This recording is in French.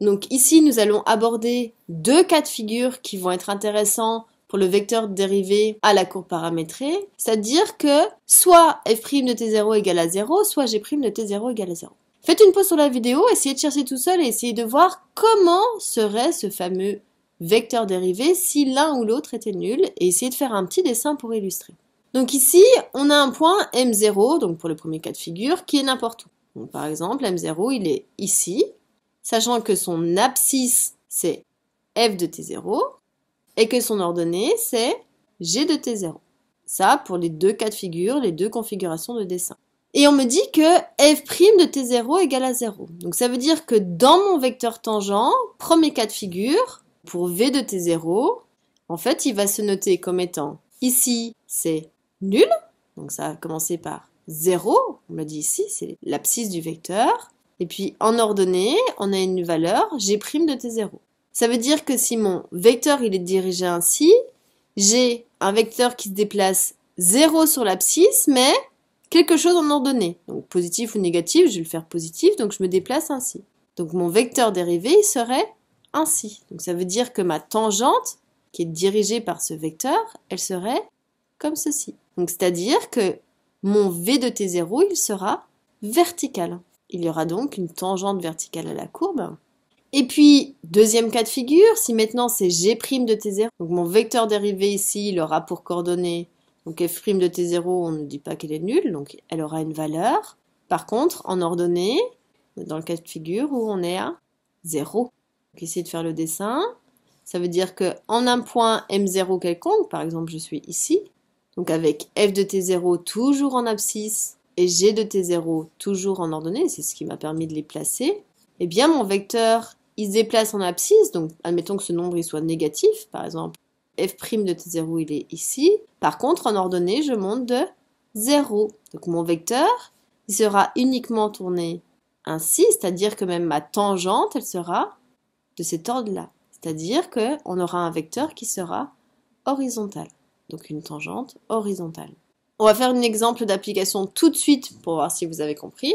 Donc ici, nous allons aborder deux cas de figure qui vont être intéressants pour le vecteur dérivé à la courbe paramétrée, c'est-à-dire que soit f' de t0 égale à 0, soit g' de t0 égale à 0. Faites une pause sur la vidéo, essayez de chercher tout seul et essayez de voir comment serait ce fameux vecteur dérivé si l'un ou l'autre était nul et essayez de faire un petit dessin pour illustrer. Donc ici, on a un point m0, donc pour le premier cas de figure, qui est n'importe où. par exemple, m0, il est ici, sachant que son abscisse, c'est f de t0, et que son ordonnée, c'est g de t0. Ça, pour les deux cas de figure, les deux configurations de dessin. Et on me dit que f' de t0 égale à 0. Donc ça veut dire que dans mon vecteur tangent, premier cas de figure, pour v de t0, en fait, il va se noter comme étant ici, c'est nul, donc ça va commencer par 0, on me dit ici, c'est l'abscisse du vecteur, et puis en ordonnée, on a une valeur G' de T0. Ça veut dire que si mon vecteur il est dirigé ainsi, j'ai un vecteur qui se déplace 0 sur l'abscisse, mais quelque chose en ordonnée. Donc positif ou négatif, je vais le faire positif, donc je me déplace ainsi. Donc mon vecteur dérivé il serait ainsi. Donc ça veut dire que ma tangente, qui est dirigée par ce vecteur, elle serait comme ceci. Donc c'est-à-dire que mon V de T0, il sera vertical. Il y aura donc une tangente verticale à la courbe. Et puis, deuxième cas de figure, si maintenant c'est g' de t0, donc mon vecteur dérivé ici, il aura pour coordonnée, donc f' de t0, on ne dit pas qu'elle est nulle, donc elle aura une valeur. Par contre, en ordonnée, dans le cas de figure où on est à 0. Donc ici, de faire le dessin. Ça veut dire que en un point m0 quelconque, par exemple je suis ici, donc avec f de t0 toujours en abscisse, et j'ai de T0 toujours en ordonnée, c'est ce qui m'a permis de les placer, eh bien mon vecteur, il se déplace en abscisse, donc admettons que ce nombre il soit négatif, par exemple f' de t0 il est ici, par contre en ordonnée je monte de 0. Donc mon vecteur, il sera uniquement tourné ainsi, c'est-à-dire que même ma tangente, elle sera de cet ordre-là. C'est-à-dire qu'on aura un vecteur qui sera horizontal, donc une tangente horizontale. On va faire un exemple d'application tout de suite pour voir si vous avez compris.